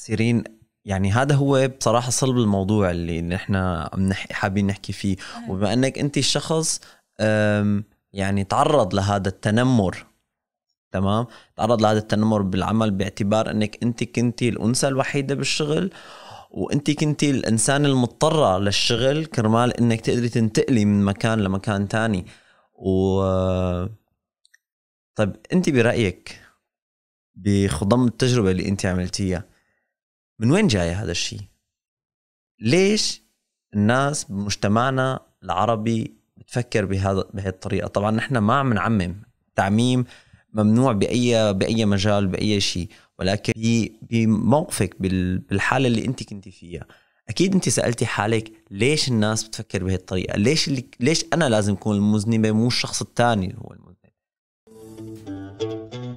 سيرين يعني هذا هو بصراحة صلب الموضوع اللي نحن حابين نحكي فيه نعم. وبما أنك أنت شخص يعني تعرض لهذا التنمر تمام تعرض لهذا التنمر بالعمل باعتبار أنك أنت كنت الأنثى الوحيدة بالشغل وانت كنتي الانسان المضطره للشغل كرمال انك تقدري تنتقلي من مكان لمكان تاني و طيب انت برايك بخضم التجربه اللي انت عملتيها من وين جاي هذا الشيء ليش الناس بمجتمعنا العربي بتفكر بهذا بهي الطريقه طبعا نحن ما عم نعمم تعميم ممنوع باي باي مجال باي شيء ولكن بموقفك بالحاله اللي انت كنت فيها اكيد انت سالتي حالك ليش الناس بتفكر بهي الطريقه ليش اللي ليش انا لازم اكون المذنبه مو الشخص الثاني هو المذنب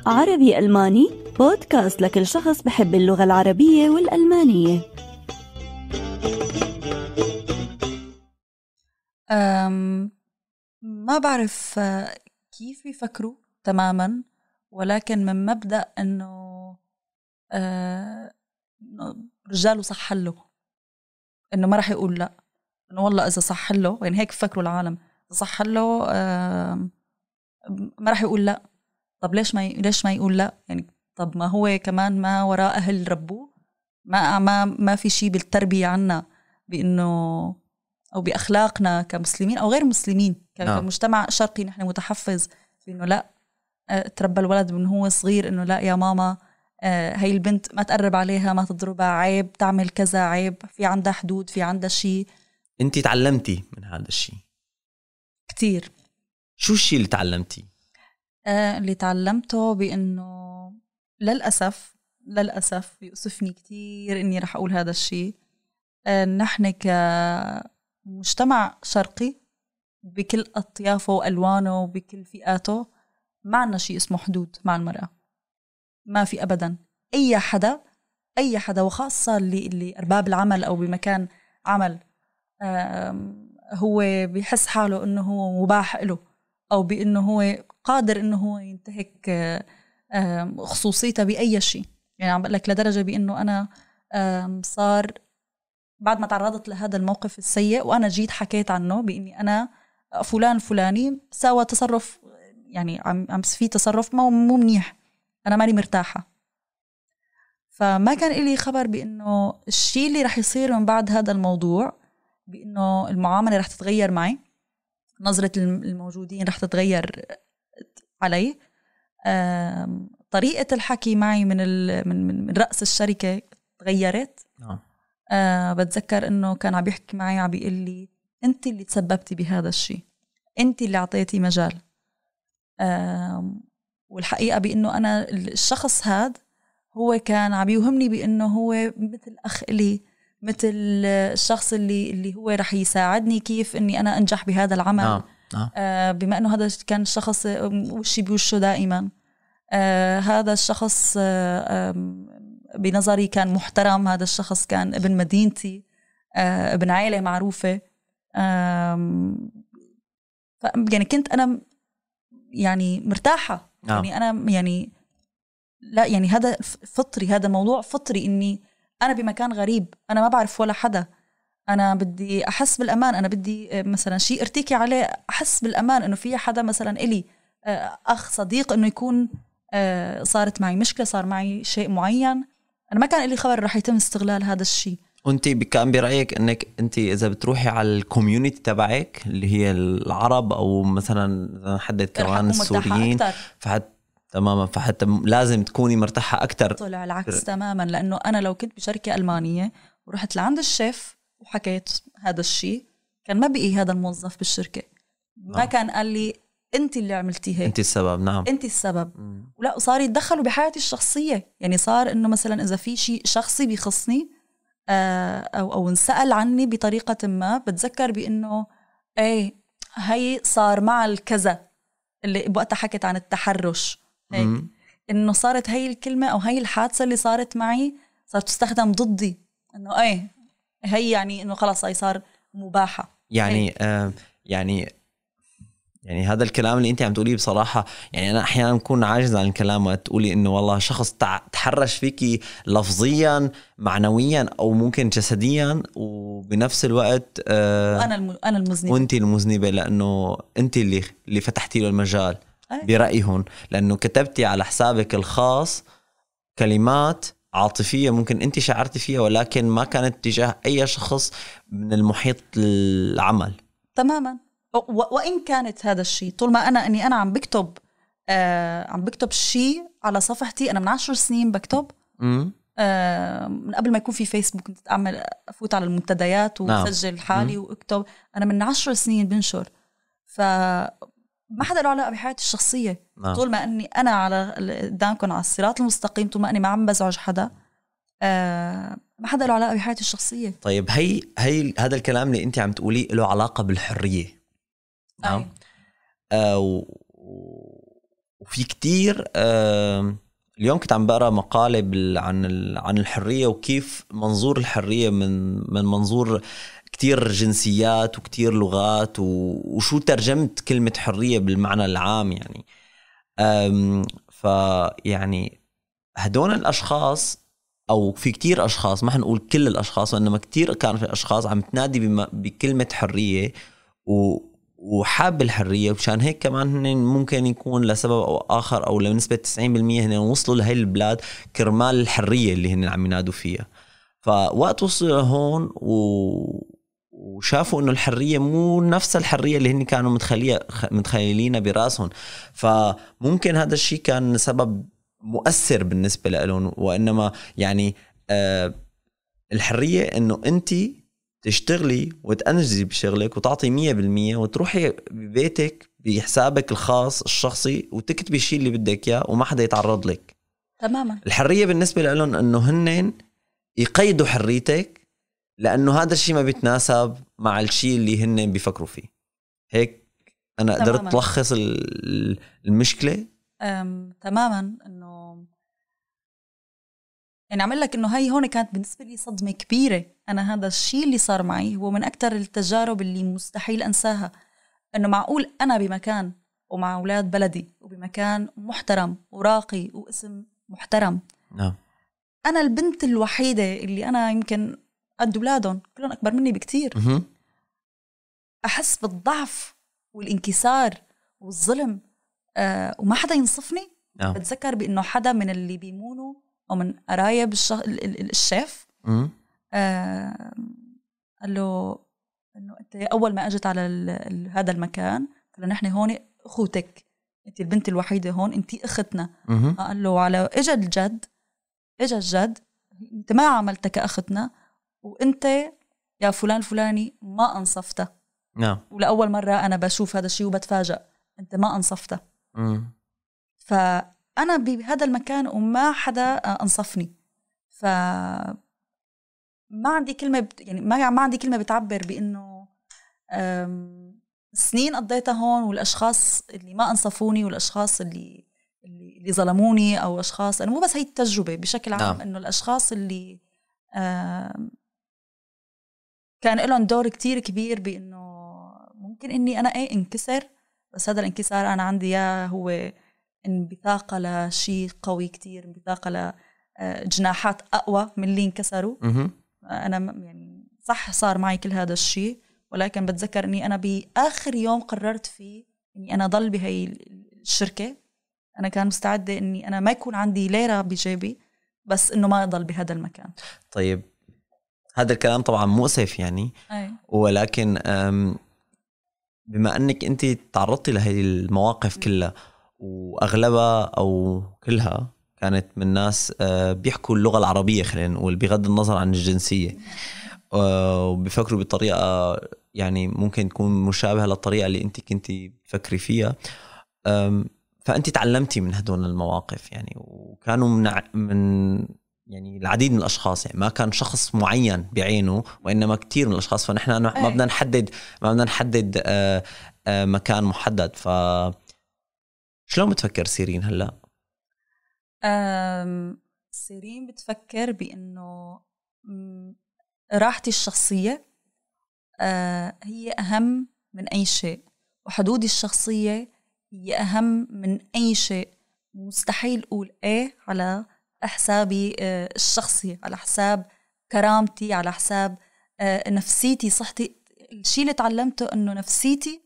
عربي الماني بودكاست لكل شخص بحب اللغة العربية والألمانية أم ما بعرف آه، كيف بيفكروا تماما ولكن من مبدأ أنه أه رجاله صح له انه ما راح يقول لا انه والله اذا صح له يعني هيك فكروا العالم صح له ما راح يقول لا طب ليش ما ي... ليش ما يقول لا يعني طب ما هو كمان ما وراه اهل ربوه ما ما ما في شيء بالتربيه عنا بانه او باخلاقنا كمسلمين او غير مسلمين نعم. كمجتمع شرقي نحن متحفظ بانه لا تربى الولد من هو صغير انه لا يا ماما هي البنت ما تقرب عليها ما تضربها عيب تعمل كذا عيب في عندها حدود في عندها شيء انت تعلمتي من هذا الشيء كثير شو الشيء اللي تعلمتي اللي تعلمته بانه للأسف للأسف يؤسفني كثير إني رح أقول هذا الشيء آه، نحن كمجتمع شرقي بكل أطيافه وألوانه وبكل فئاته ما عنا شيء اسمه حدود مع المرأة ما في أبدا أي حدا أي حدا وخاصة اللي, اللي أرباب العمل أو بمكان عمل هو بحس حاله إنه هو مباح له أو بإنه هو قادر إنه هو ينتهك آه، خصوصيتها باي شيء يعني عم بقول لك لدرجه بانه انا صار بعد ما تعرضت لهذا الموقف السيء وانا جيت حكيت عنه باني انا فلان فلاني سوى تصرف يعني عم عم في تصرف مو مو منيح انا ماني مرتاحه فما كان إلي خبر بانه الشيء اللي رح يصير من بعد هذا الموضوع بانه المعامله رح تتغير معي نظره الموجودين رح تتغير علي طريقة الحكي معي من من من رأس الشركة تغيرت نعم آه بتذكر انه كان عم يحكي معي عم بيقول لي انت اللي تسببتي بهذا الشيء انت اللي اعطيتي مجال آه والحقيقه بانه انا الشخص هاد هو كان عم يوهمني بانه هو مثل اخ لي مثل الشخص اللي اللي هو رح يساعدني كيف اني انا انجح بهذا العمل آه. نعم. آه. بما انه هذا كان شخص وشي بوشه دائما آه هذا الشخص آه بنظري كان محترم هذا الشخص كان ابن مدينتي آه ابن عائله معروفه آه يعني كنت انا يعني مرتاحه آه. يعني انا يعني لا يعني هذا فطري هذا الموضوع فطري اني انا بمكان غريب انا ما بعرف ولا حدا انا بدي احس بالامان انا بدي آه، مثلا شيء ارتكي عليه احس بالامان انه في حدا مثلا الي آه، اخ صديق انه يكون آه، صارت معي مشكله صار معي شيء معين انا ما كان لي خبر رح يتم استغلال هذا الشيء وانت كان برايك انك انت اذا بتروحي على الكوميونتي تبعك اللي هي العرب او مثلا حدد كمان السوريين فحت تماما فحتى لازم تكوني مرتاحه اكثر طلع العكس تماما لانه انا لو كنت بشركه المانيه ورحت لعند الشيف وحكيت هذا الشيء كان ما بقي هذا الموظف بالشركه ما آه. كان قال لي انت اللي عملتي هيك انت السبب نعم انت السبب مم. ولا وصار يتدخلوا بحياتي الشخصيه يعني صار انه مثلا اذا في شيء شخصي بيخصني آه او او انسال عني بطريقه ما بتذكر بانه ايه هي صار مع الكذا اللي بوقتها حكت عن التحرش هيك انه صارت هي الكلمه او هي الحادثه اللي صارت معي صارت تستخدم ضدي انه ايه هي يعني انه خلص هي صار مباحه يعني إيه. آه يعني يعني هذا الكلام اللي انت عم تقوليه بصراحه يعني انا احيانا بكون عاجز عن الكلام وقت تقولي انه والله شخص تحرش فيكي لفظيا معنويا او ممكن جسديا وبنفس الوقت آه انا الم... انا المذنبه وانت المذنبه لانه انت اللي اللي فتحتي له المجال برايهم لانه كتبتي على حسابك الخاص كلمات عاطفيه ممكن انت شعرتي فيها ولكن ما كانت تجاه اي شخص من المحيط العمل تماما وان كانت هذا الشيء طول ما انا اني انا عم بكتب آه عم بكتب شيء على صفحتي انا من عشر سنين بكتب م- آه من قبل ما يكون في فيسبوك كنت اعمل افوت على المنتديات نعم. واسجل نعم. حالي م- واكتب انا من عشر سنين بنشر ف ما حدا له علاقه بحياتي الشخصيه نعم. طول ما اني انا على قدامكم على الصراط المستقيم طول ما اني ما عم بزعج حدا آه ما حدا له علاقه بحياتي الشخصيه طيب هي هي هذا الكلام اللي انت عم تقوليه له علاقه بالحريه نعم آه. و... وفي كتير آه اليوم كنت عم بقرا مقاله عن عن الحريه وكيف منظور الحريه من من منظور كتير جنسيات وكتير لغات وشو ترجمت كلمة حرية بالمعنى العام يعني فيعني هدول الأشخاص أو في كتير أشخاص ما حنقول كل الأشخاص وإنما كتير كان في أشخاص عم تنادي بكلمة حرية و... وحاب الحريه ومشان هيك كمان هن ممكن يكون لسبب او اخر او لنسبه 90% هن وصلوا لهي البلاد كرمال الحريه اللي هن عم ينادوا فيها فوقت وصلوا لهون و... وشافوا انه الحريه مو نفس الحريه اللي هن كانوا متخيلينها براسهم فممكن هذا الشيء كان سبب مؤثر بالنسبه لهم وانما يعني آه الحريه انه انت تشتغلي وتنجزي بشغلك وتعطي 100% وتروحي ببيتك بحسابك الخاص الشخصي وتكتبي الشيء اللي بدك اياه وما حدا يتعرض لك تماما الحريه بالنسبه لهم انه هن يقيدوا حريتك لانه هذا الشيء ما بيتناسب مع الشيء اللي هن بيفكروا فيه هيك انا قدرت تلخص المشكله تماما انه يعني عم لك انه هي هون كانت بالنسبه لي صدمه كبيره انا هذا الشيء اللي صار معي هو من اكثر التجارب اللي مستحيل انساها انه معقول انا بمكان ومع اولاد بلدي وبمكان محترم وراقي واسم محترم نعم انا البنت الوحيده اللي انا يمكن قد اولادهم كلهم اكبر مني بكثير احس بالضعف والانكسار والظلم أه وما حدا ينصفني أه. بتذكر بانه حدا من اللي بيمونوا او من قرايب الشغ... الشيف أه قال له انه انت اول ما اجت على ال... ال... هذا المكان قال نحن هون اخوتك انت البنت الوحيده هون انت اختنا قال له على اجى الجد اجى الجد انت ما عملتك كاختنا وانت يا فلان فلاني ما انصفتها نعم ولاول مره انا بشوف هذا الشيء وبتفاجئ انت ما انصفتها فانا بهذا المكان وما حدا انصفني ف ما عندي كلمه بت... يعني ما ما عندي كلمه بتعبر بانه سنين قضيتها هون والاشخاص اللي ما انصفوني والاشخاص اللي اللي, اللي ظلموني او اشخاص انا مو بس هي التجربه بشكل عام نعم. انه الاشخاص اللي كان لهم دور كتير كبير بانه ممكن اني انا ايه انكسر بس هذا الانكسار انا عندي اياه هو انبثاقه لشيء قوي كتير انبثاقه لجناحات آه، اقوى من اللي انكسروا انا يعني صح صار معي كل هذا الشيء ولكن بتذكر اني انا باخر يوم قررت فيه اني انا ضل بهي الشركه انا كان مستعده اني انا ما يكون عندي ليره بجيبي بس انه ما اضل بهذا المكان طيب هذا الكلام طبعا مؤسف يعني أي. ولكن بما انك انت تعرضتي لهي المواقف كلها واغلبها او كلها كانت من ناس بيحكوا اللغه العربيه خلينا نقول بغض النظر عن الجنسيه وبيفكروا بطريقه يعني ممكن تكون مشابهه للطريقه اللي انت كنت بتفكري فيها فانت تعلمتي من هدول المواقف يعني وكانوا من من يعني العديد من الاشخاص يعني ما كان شخص معين بعينه وانما كثير من الاشخاص فنحن ما إيه. بدنا نحدد ما بدنا نحدد آه، آه، مكان محدد ف شلون بتفكر سيرين هلا؟ سيرين بتفكر بانه راحتي الشخصيه آه، هي اهم من اي شيء وحدودي الشخصيه هي اهم من اي شيء مستحيل اقول ايه على حسابي آه، الشخصي على حساب كرامتي على حساب آه، نفسيتي صحتي الشيء اللي تعلمته انه نفسيتي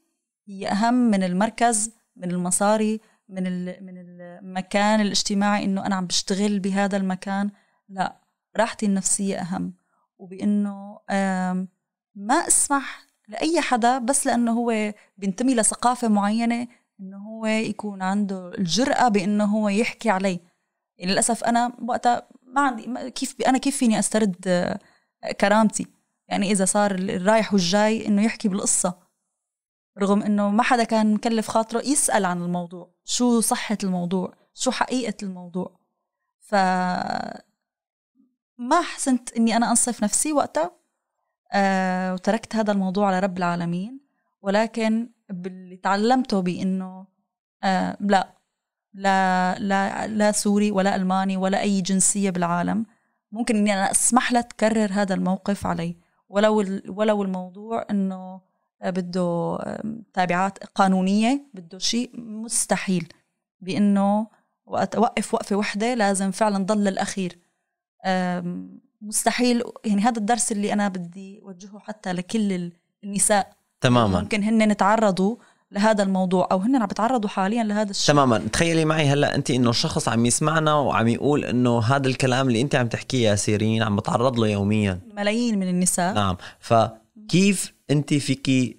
هي اهم من المركز من المصاري من من المكان الاجتماعي انه انا عم بشتغل بهذا المكان لا راحتي النفسيه اهم وبانه ما اسمح لاي حدا بس لانه هو بينتمي لثقافه معينه انه هو يكون عنده الجراه بانه هو يحكي علي يعني للاسف انا وقتها ما عندي كيف انا كيف فيني استرد آه، كرامتي يعني اذا صار الرايح والجاي انه يحكي بالقصه رغم انه ما حدا كان مكلف خاطره يسال عن الموضوع شو صحه الموضوع شو حقيقه الموضوع ف ما حسنت اني انا انصف نفسي وقتها آه وتركت هذا الموضوع على رب العالمين ولكن اللي تعلمته بانه آه لا لا لا لا سوري ولا الماني ولا اي جنسيه بالعالم ممكن اني انا اسمح لها تكرر هذا الموقف علي ولو ولو الموضوع انه بده تابعات قانونيه بده شيء مستحيل بانه وقت اوقف وقفه وحده لازم فعلا ضل للاخير مستحيل يعني هذا الدرس اللي انا بدي اوجهه حتى لكل النساء تماما ممكن هن يتعرضوا لهذا الموضوع او هن عم بيتعرضوا حاليا لهذا الشيء تماما تخيلي معي هلا انت انه شخص عم يسمعنا وعم يقول انه هذا الكلام اللي انت عم تحكيه يا سيرين عم بتعرض له يوميا ملايين من النساء نعم فكيف انت فيكي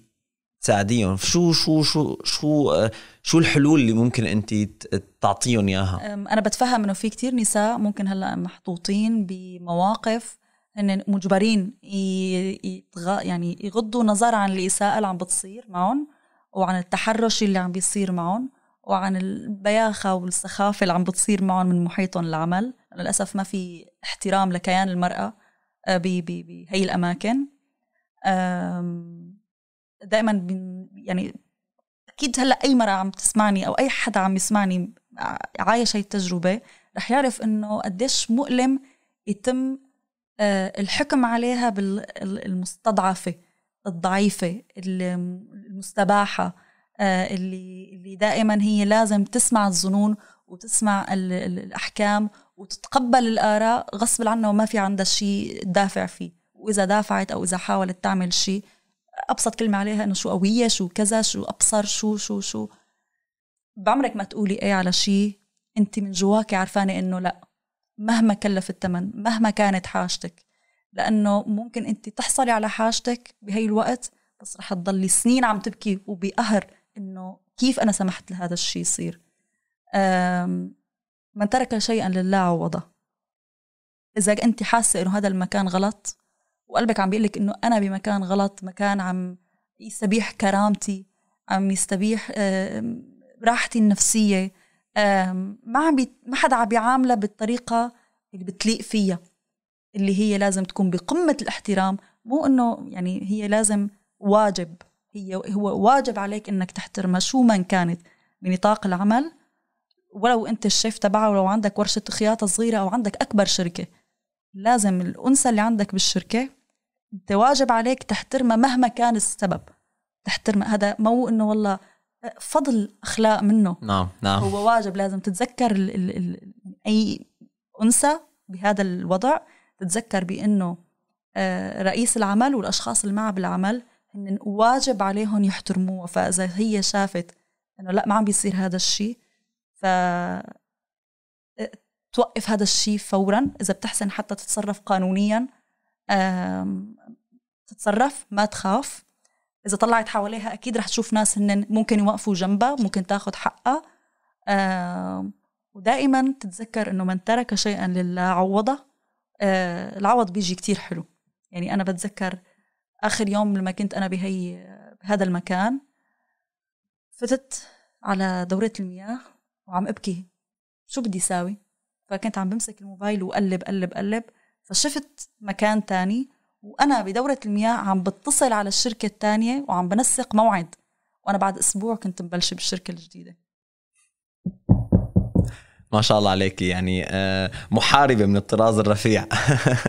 تساعديهم شو شو شو شو شو الحلول اللي ممكن انت تعطيهم اياها انا بتفهم انه في كتير نساء ممكن هلا محطوطين بمواقف هن مجبرين يعني يغضوا نظر عن الاساءه اللي عم بتصير معهم وعن التحرش اللي عم بيصير معهم وعن البياخة والسخافة اللي عم بتصير معهم من محيطهم العمل للأسف ما في احترام لكيان المرأة آه، بهي الأماكن دائما يعني أكيد هلأ أي مرأة عم تسمعني أو أي حدا عم يسمعني آه، عايش هي التجربة رح يعرف إنه قديش مؤلم يتم آه، الحكم عليها بالمستضعفة الضعيفه المستباحه آه، اللي اللي دائما هي لازم تسمع الظنون وتسمع الاحكام وتتقبل الاراء غصب عنها وما في عندها شيء تدافع فيه واذا دافعت او اذا حاولت تعمل شيء ابسط كلمه عليها انه شو قويه شو كذا شو ابصر شو شو شو بعمرك ما تقولي ايه على شيء انت من جواكي عرفانه انه لا مهما كلف الثمن مهما كانت حاجتك لانه ممكن انت تحصلي على حاجتك بهي الوقت بس رح تضلي سنين عم تبكي وبقهر انه كيف انا سمحت لهذا الشيء يصير من ترك شيئا لله عوضه اذا انت حاسه انه هذا المكان غلط وقلبك عم بيقول لك انه انا بمكان غلط مكان عم يستبيح كرامتي عم يستبيح راحتي النفسيه ما عم ما حدا عم بيعاملها بالطريقه اللي بتليق فيها اللي هي لازم تكون بقمة الاحترام مو انه يعني هي لازم واجب هي هو واجب عليك انك تحترمها شو من كانت بنطاق العمل ولو انت الشيف تبعها ولو عندك ورشة خياطة صغيرة او عندك اكبر شركة لازم الانثى اللي عندك بالشركة انت واجب عليك تحترمها مهما كان السبب تحترمها هذا مو انه والله فضل اخلاق منه نعم نعم هو واجب لازم تتذكر الـ ال ال اي انثى بهذا الوضع تتذكر بأنه آه، رئيس العمل والأشخاص اللي معها بالعمل هن واجب عليهم يحترموها فإذا هي شافت إنه لا ما عم بيصير هذا الشيء ف آه، توقف هذا الشيء فورا إذا بتحسن حتى تتصرف قانونيا تتصرف ما تخاف إذا طلعت حواليها أكيد رح تشوف ناس هن ممكن يوقفوا جنبها ممكن تاخذ حقها ودائما تتذكر انه من ترك شيئا لله عوضه آه، العوض بيجي كتير حلو يعني أنا بتذكر آخر يوم لما كنت أنا بهي بهذا المكان فتت على دورة المياه وعم أبكي شو بدي ساوي فكنت عم بمسك الموبايل وقلب قلب قلب فشفت مكان تاني وأنا بدورة المياه عم بتصل على الشركة التانية وعم بنسق موعد وأنا بعد أسبوع كنت مبلشة بالشركة الجديدة ما شاء الله عليك يعني آه، محاربه من الطراز الرفيع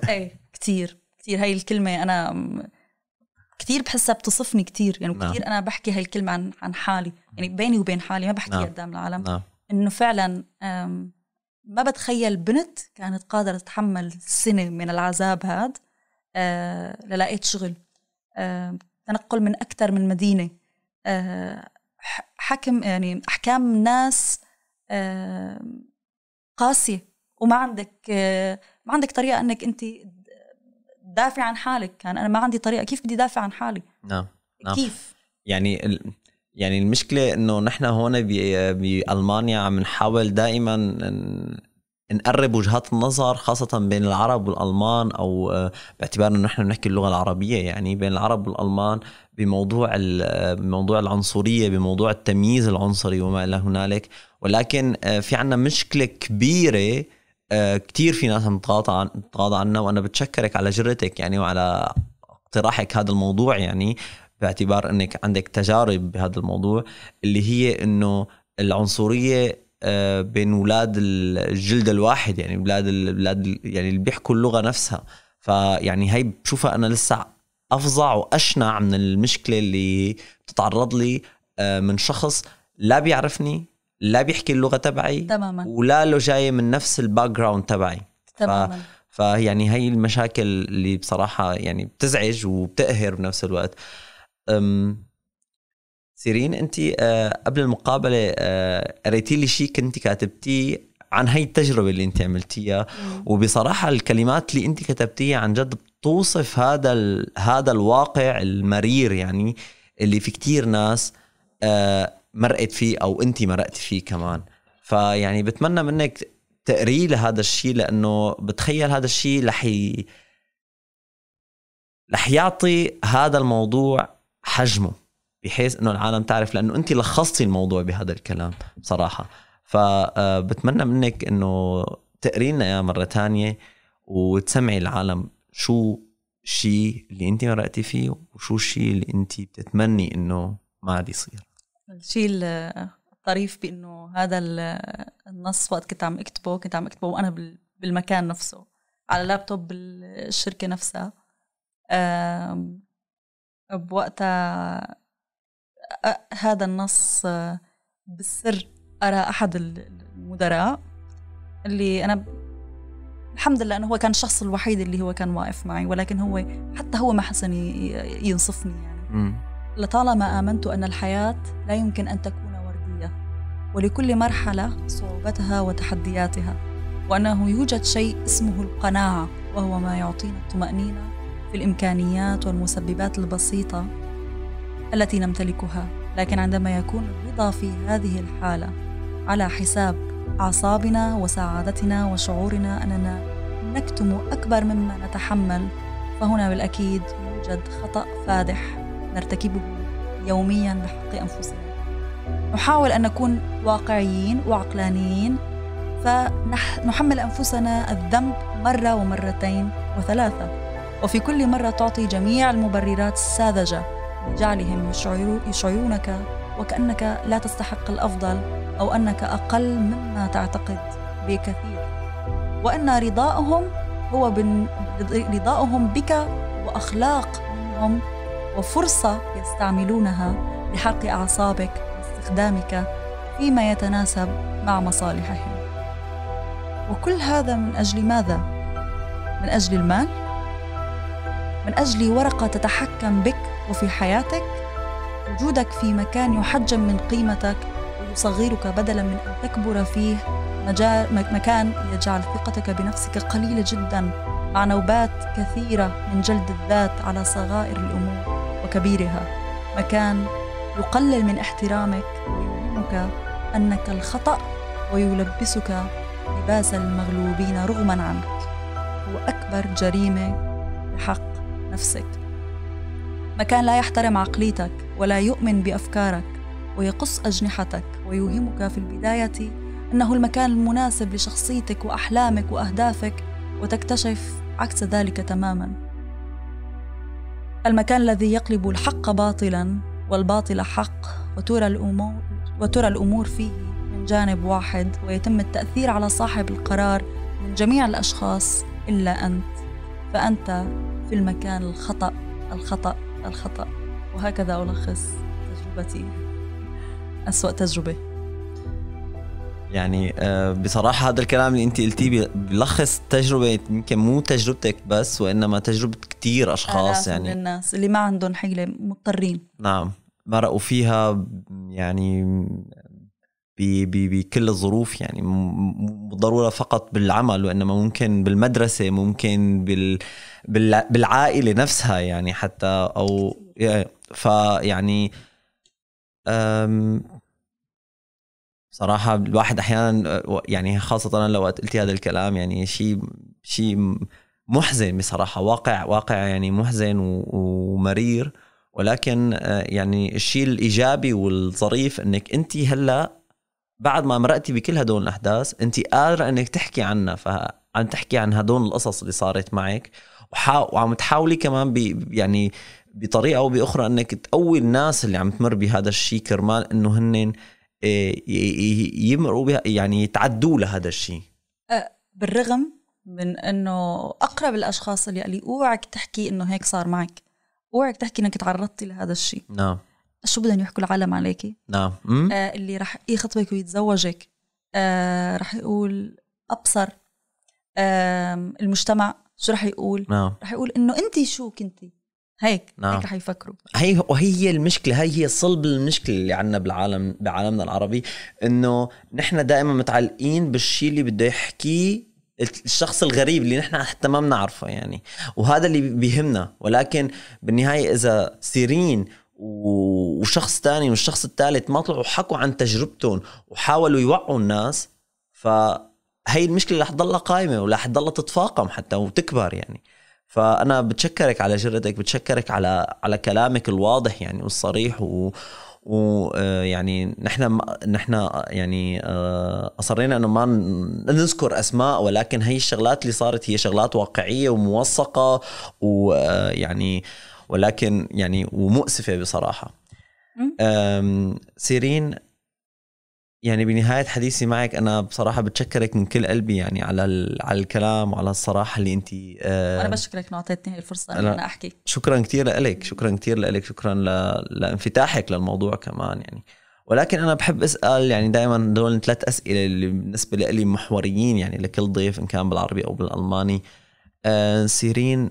ايه كثير كثير هاي الكلمه انا كثير بحسها بتصفني كثير يعني نعم. كثير انا بحكي هاي الكلمه عن عن حالي يعني بيني وبين حالي ما بحكيها نعم. قدام العالم نعم. انه فعلا ما بتخيل بنت كانت قادره تتحمل سنه من العذاب هاد آه، للاقيت شغل آه، تنقل من اكثر من مدينه حكم يعني احكام ناس قاسي وما عندك ما عندك طريقه انك انت تدافع عن حالك كان يعني انا ما عندي طريقه كيف بدي دافع عن حالي نعم نعم كيف يعني ال... يعني المشكله انه نحن هون ب... بالمانيا عم نحاول دائما ن... نقرب وجهات النظر خاصة بين العرب والألمان أو باعتبار أنه نحن بنحكي اللغة العربية يعني بين العرب والألمان بموضوع بموضوع العنصرية بموضوع التمييز العنصري وما إلى هنالك ولكن آه، في عنا مشكله كبيره آه، كثير في ناس متغاضى عن متغاضى عنها وانا بتشكرك على جرتك يعني وعلى اقتراحك هذا الموضوع يعني باعتبار انك عندك تجارب بهذا الموضوع اللي هي انه العنصريه آه، بين اولاد الجلد الواحد يعني اولاد البلاد يعني اللي بيحكوا اللغه نفسها فيعني هي بشوفها انا لسه افظع واشنع من المشكله اللي بتتعرض لي من شخص لا بيعرفني لا بيحكي اللغه تبعي تماما ولا له جاي من نفس الباك جراوند تبعي تماما فيعني هي المشاكل اللي بصراحه يعني بتزعج وبتقهر بنفس الوقت أم... سيرين انت أه قبل المقابله أه قريتي لي شيء كنت كاتبتيه عن هي التجربه اللي انت عملتيها وبصراحه الكلمات اللي انت كتبتيها عن جد بتوصف هذا ال... هذا الواقع المرير يعني اللي في كتير ناس أه مرقت فيه او انت مرقت فيه كمان فيعني بتمنى منك تقري لهذا الشيء لانه بتخيل هذا الشيء رح رح يعطي هذا الموضوع حجمه بحيث انه العالم تعرف لانه انت لخصتي الموضوع بهذا الكلام بصراحه فبتمنى آه، منك انه تقري لنا اياه مره ثانيه وتسمعي العالم شو الشيء اللي انت مرقتي فيه وشو الشيء اللي انت بتتمني انه ما عاد يصير الشيء الطريف آه، بانه هذا آه، النص وقت كنت عم اكتبه كنت عم اكتبه وانا بالمكان نفسه على لابتوب الشركه نفسها بوقتها آه، هذا النص بالسر أرى أحد المدراء اللي أنا الحمد لله أنه هو كان الشخص الوحيد اللي هو كان واقف معي ولكن هو حتى هو ما حسن ينصفني يعني لطالما آمنت أن الحياة لا يمكن أن تكون وردية ولكل مرحلة صعوبتها وتحدياتها وأنه يوجد شيء اسمه القناعة وهو ما يعطينا الطمأنينة في الإمكانيات والمسببات البسيطة التي نمتلكها لكن عندما يكون الرضا في هذه الحالة على حساب أعصابنا وسعادتنا وشعورنا أننا نكتم أكبر مما نتحمل فهنا بالأكيد يوجد خطأ فادح نرتكبه يوميا بحق أنفسنا نحاول أن نكون واقعيين وعقلانيين فنحمل أنفسنا الذنب مرة ومرتين وثلاثة وفي كل مرة تعطي جميع المبررات الساذجة لجعلهم يشعرونك وكأنك لا تستحق الأفضل أو أنك أقل مما تعتقد بكثير وأن رضاهم هو رضاهم بك وأخلاق منهم وفرصة يستعملونها لحرق أعصابك واستخدامك فيما يتناسب مع مصالحهم وكل هذا من أجل ماذا؟ من أجل المال؟ من أجل ورقة تتحكم بك وفي حياتك؟ وجودك في مكان يحجم من قيمتك ويصغرك بدلا من أن تكبر فيه مجال مكان يجعل ثقتك بنفسك قليلة جدا مع نوبات كثيرة من جلد الذات على صغائر الأمور وكبيرها مكان يقلل من احترامك ويوهمك أنك الخطأ ويلبسك لباس المغلوبين رغما عنك هو أكبر جريمة بحق نفسك مكان لا يحترم عقليتك ولا يؤمن بأفكارك ويقص أجنحتك ويوهمك في البداية أنه المكان المناسب لشخصيتك وأحلامك وأهدافك وتكتشف عكس ذلك تماماً المكان الذي يقلب الحق باطلا والباطل حق وترى الأمور, وترى الأمور فيه من جانب واحد ويتم التأثير على صاحب القرار من جميع الأشخاص إلا أنت فأنت في المكان الخطأ الخطأ الخطأ وهكذا ألخص تجربتي أسوأ تجربة يعني آه، بصراحه هذا الكلام اللي انت قلتيه بيلخص تجربه يمكن مو تجربتك بس وانما تجربه كتير اشخاص يعني من الناس اللي ما عندهم حيله مضطرين نعم مرقوا فيها يعني بكل الظروف يعني مو ضروره فقط بالعمل وانما ممكن بالمدرسه ممكن بال بالعائله نفسها يعني حتى او فيعني صراحة الواحد أحيانا يعني خاصة لو قلتي هذا الكلام يعني شيء شيء محزن بصراحة واقع واقع يعني محزن ومرير ولكن آه، يعني الشيء الإيجابي والظريف أنك أنت هلأ بعد ما مرقتي بكل هدول الأحداث أنت قادرة أنك تحكي عنها فعم تحكي عن هدول القصص اللي صارت معك وعم تحاولي كمان بي يعني بطريقة أو بأخرى أنك تقوي الناس اللي عم تمر بهذا الشيء كرمال أنه هن آه، يمرقوا بها يعني يتعدوا لهذا الشيء أه، بالرغم من انه اقرب الاشخاص اللي قال لي اوعك تحكي انه هيك صار معك اوعك تحكي انك تعرضتي لهذا الشيء نعم شو بدهم يحكوا العالم عليكي نعم آه اللي رح يخطبك ويتزوجك آه رح يقول ابصر آه المجتمع شو رح يقول نعم. رح يقول انه انت شو كنتي هيك نعم. هيك حيفكروا هي وهي المشكله هي هي صلب المشكله اللي عندنا بالعالم بعالمنا العربي انه نحن دائما متعلقين بالشيء اللي بده يحكيه الشخص الغريب اللي نحن حتى ما بنعرفه يعني وهذا اللي بيهمنا ولكن بالنهايه اذا سيرين وشخص تاني والشخص الثالث ما طلعوا حكوا عن تجربتهم وحاولوا يوعوا الناس فهي المشكله رح تضلها قائمه ورح تضلها تتفاقم حتى وتكبر يعني فانا بتشكرك على جرأتك بتشكرك على على كلامك الواضح يعني والصريح و ويعني آه، نحن نحن يعني آه، اصرينا انه ما نذكر اسماء ولكن هي الشغلات اللي صارت هي شغلات واقعيه وموثقه ويعني آه، ولكن يعني ومؤسفه بصراحه سيرين يعني بنهاية حديثي معك أنا بصراحة بتشكرك من كل قلبي يعني على على الكلام وعلى الصراحة اللي أنت آه أنا بشكرك إنه أعطيتني الفرصة أنا, أنا أحكي شكرا كثير لك شكرا كثير لك شكرا لانفتاحك للموضوع كمان يعني ولكن أنا بحب أسأل يعني دائما دول ثلاث أسئلة اللي بالنسبة لي محوريين يعني لكل ضيف إن كان بالعربي أو بالألماني آه سيرين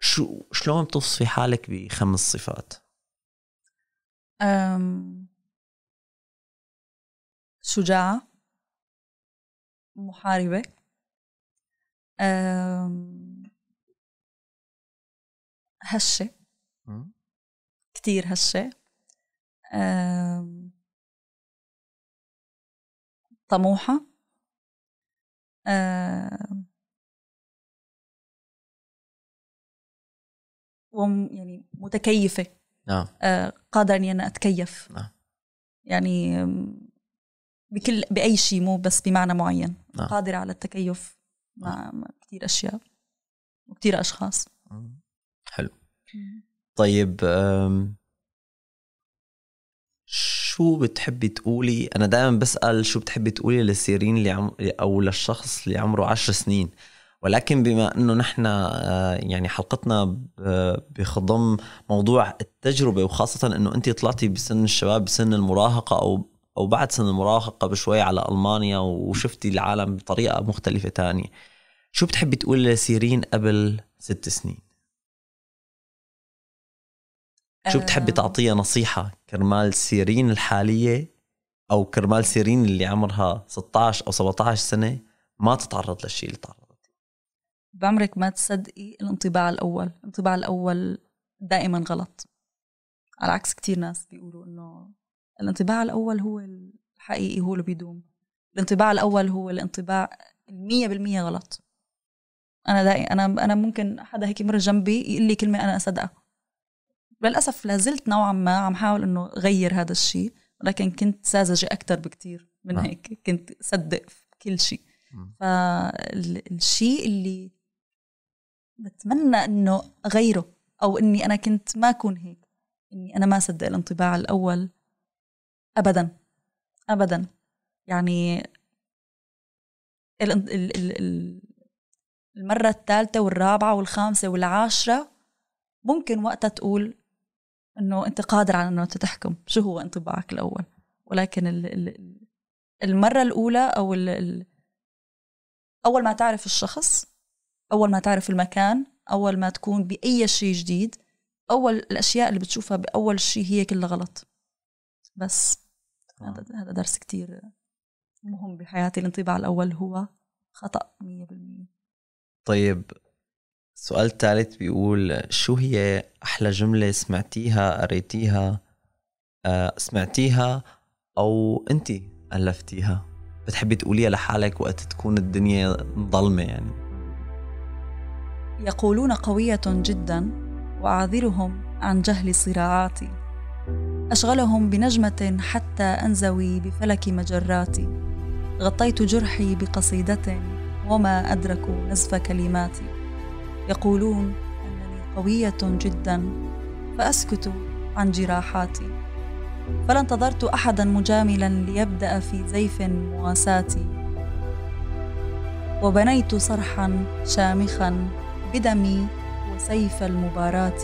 شو شلون بتصفي حالك بخمس صفات؟ أم... شجاعة محاربة هشة كتير هشة طموحة وم يعني متكيفة نعم. آه. قادرة إني أنا أتكيف آه. يعني بكل باي شيء مو بس بمعنى معين آه. قادره على التكيف مع, آه. نعم. كثير اشياء وكثير اشخاص حلو طيب شو بتحبي تقولي انا دائما بسال شو بتحبي تقولي للسيرين اللي عم... او للشخص اللي عمره عشر سنين ولكن بما انه نحن آه، يعني حلقتنا بخضم موضوع التجربه وخاصه انه انت طلعتي بسن الشباب بسن المراهقه او او بعد سن المراهقه بشوي على المانيا وشفتي العالم بطريقه مختلفه تانية شو بتحبي تقولي لسيرين قبل ست سنين شو بتحبي تعطيها نصيحة كرمال سيرين الحالية أو كرمال سيرين اللي عمرها 16 أو 17 سنة ما تتعرض للشيء اللي تعرضت بعمرك ما تصدقي الانطباع الأول الانطباع الأول دائما غلط على عكس كتير ناس بيقولوا إنه الانطباع الأول هو الحقيقي هو اللي بيدوم الانطباع الأول هو الانطباع المية بالمية غلط أنا دائي أنا أنا ممكن حدا هيك يمر جنبي يقول لي كلمة أنا أصدقها للأسف لازلت نوعا ما عم حاول إنه غير هذا الشيء ولكن كنت ساذجة أكثر بكثير من نعم. هيك كنت صدق كل شيء فالشيء اللي بتمنى انه اغيره او اني انا كنت ما اكون هيك اني انا ما صدق الانطباع الاول ابدا ابدا يعني المرة الثالثة والرابعة والخامسة والعاشرة ممكن وقتها تقول انه انت قادر على انه تتحكم شو هو انطباعك الاول ولكن المرة الاولى او اول ما تعرف الشخص اول ما تعرف المكان اول ما تكون باي شيء جديد اول الاشياء اللي بتشوفها باول شيء هي كلها غلط بس آه. هذا هذا درس كتير مهم بحياتي الانطباع الأول هو خطأ 100% طيب السؤال الثالث بيقول شو هي أحلى جملة سمعتيها قريتيها آه، سمعتيها أو أنت ألفتيها بتحبي تقوليها لحالك وقت تكون الدنيا ظلمه يعني يقولون قوية جدا وأعذرهم عن جهل صراعاتي أشغلهم بنجمة حتى أنزوي بفلك مجراتي غطيت جرحي بقصيدة وما أدركوا نزف كلماتي يقولون أنني قوية جدا فأسكت عن جراحاتي فلا انتظرت أحدا مجاملا ليبدأ في زيف مواساتي وبنيت صرحا شامخا بدمي وسيف المباراة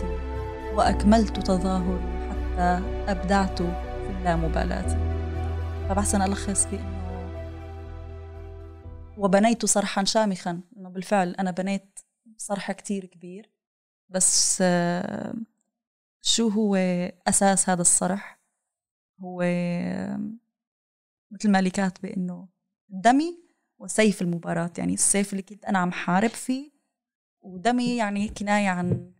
وأكملت تظاهري حتى أبدعت في اللامبالاة فبحسن ألخص بأنه وبنيت صرحا شامخا أنه بالفعل أنا بنيت صرح كتير كبير بس آه، شو هو أساس هذا الصرح هو آه، مثل ما اللي كاتبة إنه دمي وسيف المباراة يعني السيف اللي كنت أنا عم حارب فيه ودمي يعني كناية عن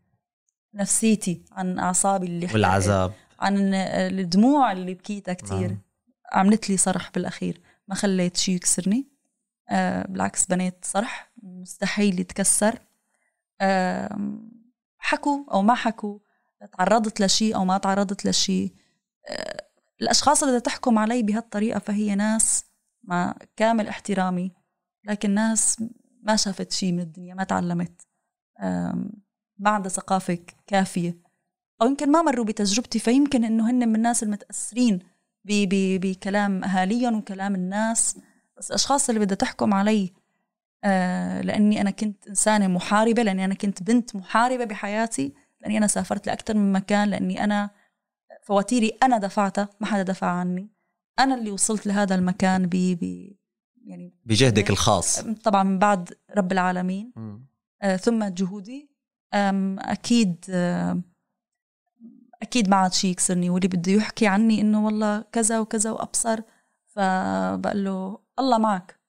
نفسيتي عن اعصابي اللي والعذاب عن الدموع اللي بكيتها كثير آه. نعم. عملت لي صرح بالاخير ما خليت شيء يكسرني آه بالعكس بنيت صرح مستحيل يتكسر آه حكوا او ما حكوا تعرضت لشيء او ما تعرضت لشيء آه الاشخاص اللي تحكم علي بهالطريقه فهي ناس مع كامل احترامي لكن ناس ما شافت شيء من الدنيا ما تعلمت ما عندها ثقافة كافية أو يمكن ما مروا بتجربتي فيمكن إنه هن من الناس المتأثرين بكلام أهاليهم وكلام الناس بس الأشخاص اللي بدها تحكم علي آه لأني أنا كنت إنسانة محاربة لأني أنا كنت بنت محاربة بحياتي لأني أنا سافرت لأكثر من مكان لأني أنا فواتيري أنا دفعتها ما حدا دفع عني أنا اللي وصلت لهذا المكان ب يعني بجهدك يعني الخاص طبعا من بعد رب العالمين آه ثم جهودي اكيد اكيد ما عاد شيء يكسرني واللي بده يحكي عني انه والله كذا وكذا وابصر فبقول له الله معك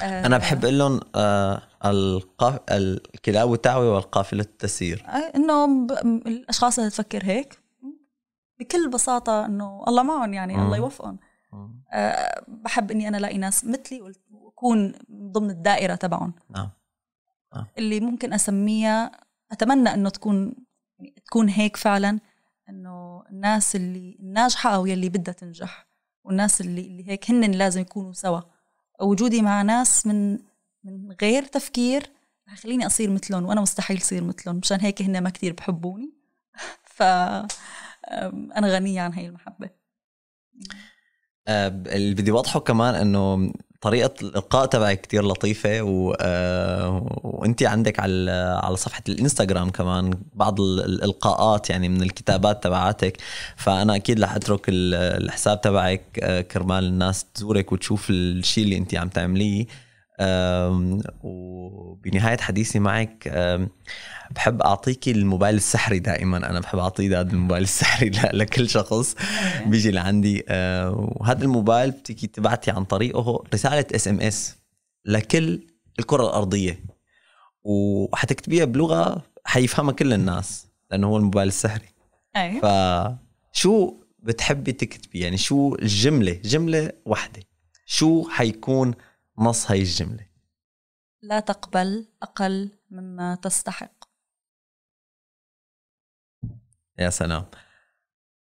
انا بحب اقول لهم آه القاف... الكلاب تعوي والقافله تسير انه ب... الاشخاص اللي تفكر هيك بكل بساطه انه الله معهم يعني الله يوفقهم آه بحب اني انا الاقي ناس مثلي واكون ضمن الدائره تبعهم نعم, نعم. اللي ممكن اسميها اتمنى انه تكون تكون هيك فعلا انه الناس اللي الناجحه او يلي بدها تنجح والناس اللي اللي هيك هن لازم يكونوا سوا وجودي مع ناس من من غير تفكير رح يخليني اصير مثلهم وانا مستحيل صير مثلهم مشان هيك هن ما كتير بحبوني ف انا غنيه عن هاي المحبه اللي بدي اوضحه كمان انه طريقه الالقاء تبعك كتير لطيفه و... آه، وانت عندك على على صفحه الانستغرام كمان بعض الالقاءات يعني من الكتابات تبعاتك فانا اكيد رح اترك الحساب تبعك آه، كرمال الناس تزورك وتشوف الشيء اللي انت عم تعمليه وبنهاية حديثي معك بحب أعطيك الموبايل السحري دائما أنا بحب أعطيه هذا الموبايل السحري لكل شخص بيجي لعندي وهذا الموبايل بتيجي تبعتي عن طريقه رسالة اس ام اس لكل الكرة الأرضية وحتكتبيها بلغة حيفهمها كل الناس لأنه هو الموبايل السحري أيوة. فشو بتحبي تكتبي يعني شو الجملة جملة واحدة شو حيكون نص هاي الجملة لا تقبل أقل مما تستحق يا سلام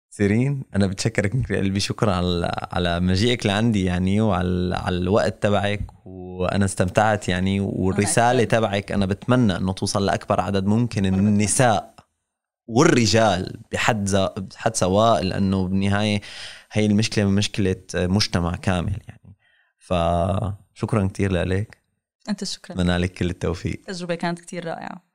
سيرين أنا بتشكرك من قلبي شكرا على على مجيئك لعندي يعني وعلى على الوقت تبعك وأنا استمتعت يعني والرسالة تبعك أنا بتمنى إنه توصل لأكبر عدد ممكن من النساء والرجال بحد بحد سواء لأنه بالنهاية هي المشكلة مشكلة مجتمع كامل يعني ف شكرا كثير لك انت شكرا بتمنى لك كل التوفيق التجربه كانت كثير رائعه